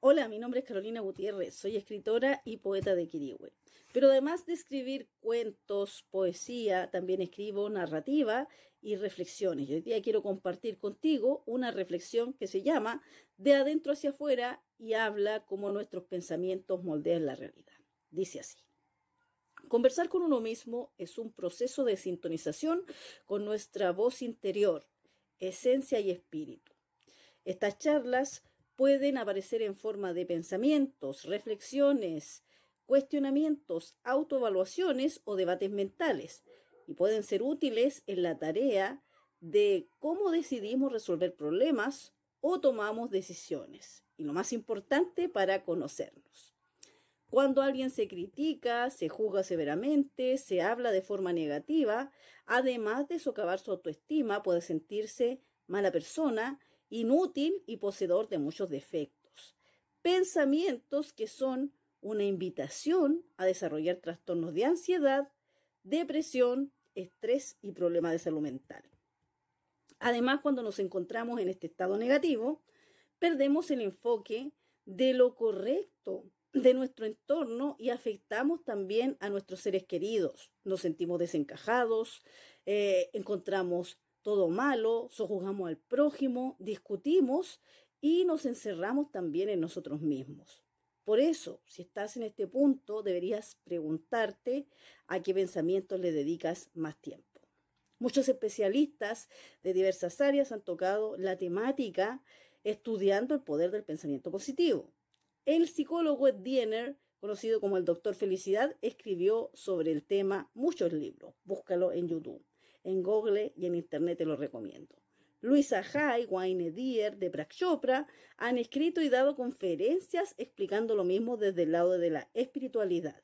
Hola, mi nombre es Carolina Gutiérrez, soy escritora y poeta de Quirihue. Pero además de escribir cuentos, poesía, también escribo narrativa y reflexiones. Y hoy día quiero compartir contigo una reflexión que se llama De adentro hacia afuera y habla cómo nuestros pensamientos moldean la realidad. Dice así. Conversar con uno mismo es un proceso de sintonización con nuestra voz interior, esencia y espíritu. Estas charlas pueden aparecer en forma de pensamientos, reflexiones, cuestionamientos, autoevaluaciones o debates mentales y pueden ser útiles en la tarea de cómo decidimos resolver problemas o tomamos decisiones y lo más importante para conocernos. Cuando alguien se critica, se juzga severamente, se habla de forma negativa, además de socavar su autoestima, puede sentirse mala persona, inútil y poseedor de muchos defectos. Pensamientos que son una invitación a desarrollar trastornos de ansiedad, depresión, estrés y problemas de salud mental. Además, cuando nos encontramos en este estado negativo, perdemos el enfoque de lo correcto de nuestro entorno y afectamos también a nuestros seres queridos. Nos sentimos desencajados, eh, encontramos todo malo, sojuzgamos al prójimo, discutimos y nos encerramos también en nosotros mismos. Por eso, si estás en este punto, deberías preguntarte a qué pensamiento le dedicas más tiempo. Muchos especialistas de diversas áreas han tocado la temática estudiando el poder del pensamiento positivo. El psicólogo Ed Diener, conocido como el doctor Felicidad, escribió sobre el tema muchos libros. Búscalo en YouTube en Google y en Internet te lo recomiendo. Luisa Hay, Wayne Dier, de Chopra han escrito y dado conferencias explicando lo mismo desde el lado de la espiritualidad.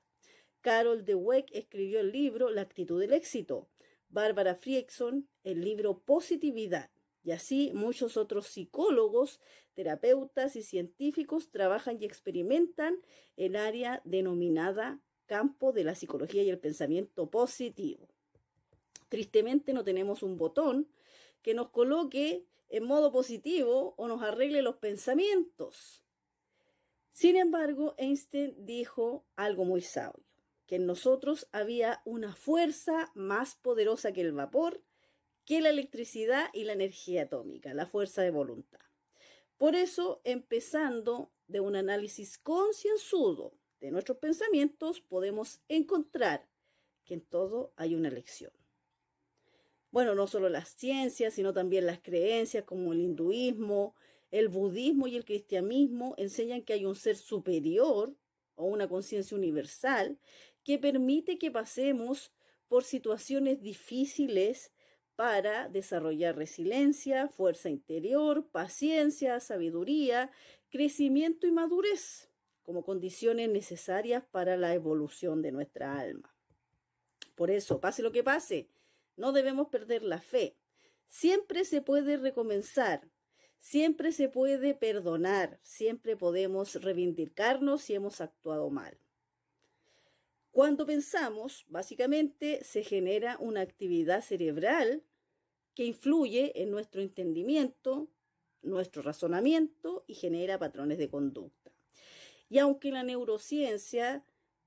Carol Weck escribió el libro La actitud del éxito. Bárbara Friedson el libro Positividad. Y así muchos otros psicólogos, terapeutas y científicos trabajan y experimentan el área denominada campo de la psicología y el pensamiento positivo. Tristemente no tenemos un botón que nos coloque en modo positivo o nos arregle los pensamientos. Sin embargo, Einstein dijo algo muy sabio, que en nosotros había una fuerza más poderosa que el vapor, que la electricidad y la energía atómica, la fuerza de voluntad. Por eso, empezando de un análisis concienzudo de nuestros pensamientos, podemos encontrar que en todo hay una elección bueno, no solo las ciencias, sino también las creencias como el hinduismo, el budismo y el cristianismo enseñan que hay un ser superior o una conciencia universal que permite que pasemos por situaciones difíciles para desarrollar resiliencia, fuerza interior, paciencia, sabiduría, crecimiento y madurez como condiciones necesarias para la evolución de nuestra alma. Por eso, pase lo que pase, no debemos perder la fe. Siempre se puede recomenzar, siempre se puede perdonar, siempre podemos reivindicarnos si hemos actuado mal. Cuando pensamos, básicamente se genera una actividad cerebral que influye en nuestro entendimiento, nuestro razonamiento y genera patrones de conducta. Y aunque la neurociencia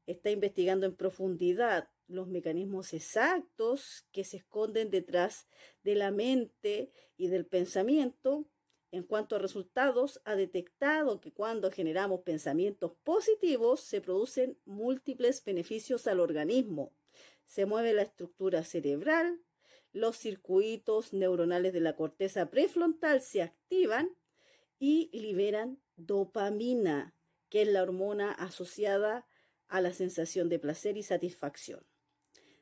está investigando en profundidad los mecanismos exactos que se esconden detrás de la mente y del pensamiento. En cuanto a resultados, ha detectado que cuando generamos pensamientos positivos se producen múltiples beneficios al organismo. Se mueve la estructura cerebral, los circuitos neuronales de la corteza prefrontal se activan y liberan dopamina, que es la hormona asociada a la sensación de placer y satisfacción.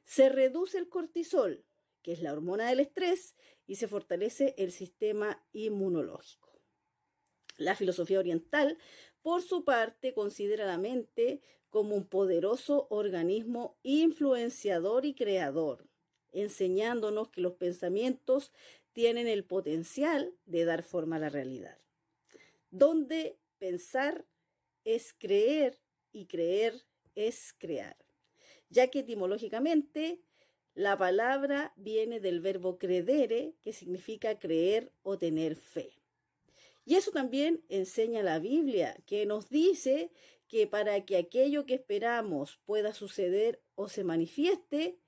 Se reduce el cortisol, que es la hormona del estrés, y se fortalece el sistema inmunológico. La filosofía oriental, por su parte, considera la mente como un poderoso organismo influenciador y creador, enseñándonos que los pensamientos tienen el potencial de dar forma a la realidad. Donde pensar es creer y creer es crear, ya que etimológicamente la palabra viene del verbo credere, que significa creer o tener fe. Y eso también enseña la Biblia, que nos dice que para que aquello que esperamos pueda suceder o se manifieste,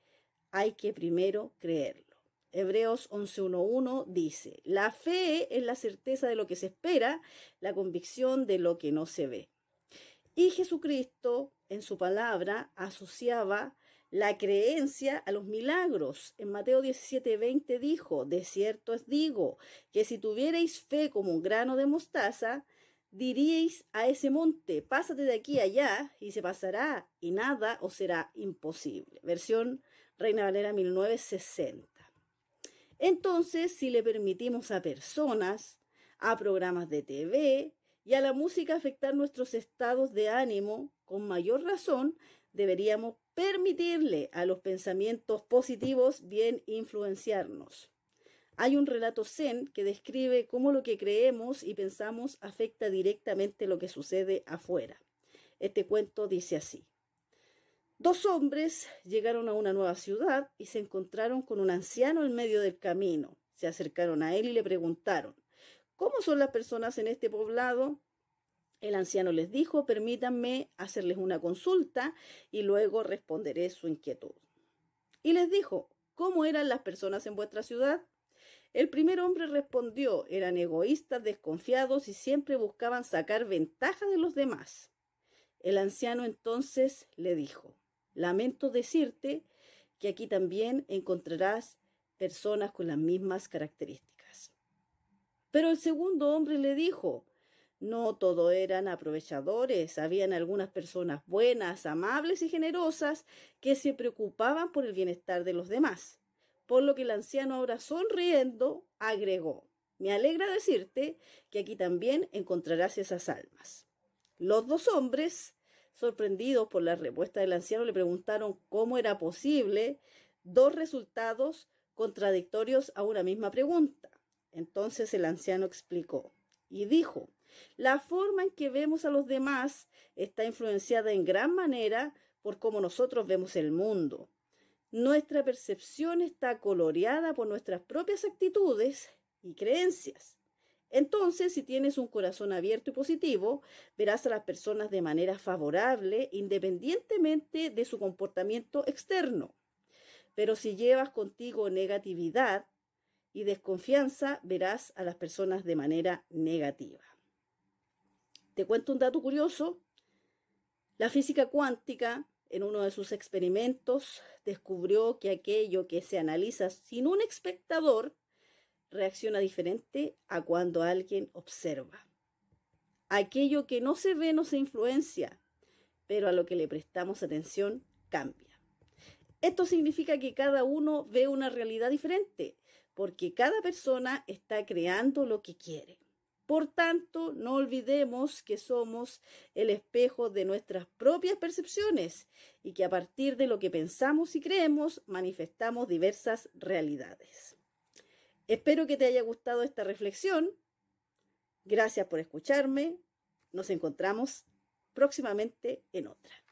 hay que primero creerlo. Hebreos 11.1.1 dice, la fe es la certeza de lo que se espera, la convicción de lo que no se ve. Y Jesucristo, en su palabra, asociaba la creencia a los milagros. En Mateo 17, 20 dijo, de cierto os digo, que si tuvierais fe como un grano de mostaza, diríais a ese monte, pásate de aquí allá, y se pasará, y nada os será imposible. Versión Reina Valera 1960. Entonces, si le permitimos a personas, a programas de TV, y a la música afectar nuestros estados de ánimo, con mayor razón deberíamos permitirle a los pensamientos positivos bien influenciarnos. Hay un relato zen que describe cómo lo que creemos y pensamos afecta directamente lo que sucede afuera. Este cuento dice así. Dos hombres llegaron a una nueva ciudad y se encontraron con un anciano en medio del camino. Se acercaron a él y le preguntaron, ¿Cómo son las personas en este poblado? El anciano les dijo, permítanme hacerles una consulta y luego responderé su inquietud. Y les dijo, ¿cómo eran las personas en vuestra ciudad? El primer hombre respondió, eran egoístas, desconfiados y siempre buscaban sacar ventaja de los demás. El anciano entonces le dijo, lamento decirte que aquí también encontrarás personas con las mismas características. Pero el segundo hombre le dijo, no todo eran aprovechadores, habían algunas personas buenas, amables y generosas que se preocupaban por el bienestar de los demás. Por lo que el anciano ahora sonriendo agregó, me alegra decirte que aquí también encontrarás esas almas. Los dos hombres, sorprendidos por la respuesta del anciano, le preguntaron cómo era posible dos resultados contradictorios a una misma pregunta. Entonces el anciano explicó y dijo, la forma en que vemos a los demás está influenciada en gran manera por cómo nosotros vemos el mundo. Nuestra percepción está coloreada por nuestras propias actitudes y creencias. Entonces, si tienes un corazón abierto y positivo, verás a las personas de manera favorable independientemente de su comportamiento externo. Pero si llevas contigo negatividad, y desconfianza verás a las personas de manera negativa. Te cuento un dato curioso. La física cuántica, en uno de sus experimentos, descubrió que aquello que se analiza sin un espectador reacciona diferente a cuando alguien observa. Aquello que no se ve no se influencia, pero a lo que le prestamos atención cambia. Esto significa que cada uno ve una realidad diferente, porque cada persona está creando lo que quiere. Por tanto, no olvidemos que somos el espejo de nuestras propias percepciones y que a partir de lo que pensamos y creemos manifestamos diversas realidades. Espero que te haya gustado esta reflexión. Gracias por escucharme. Nos encontramos próximamente en otra.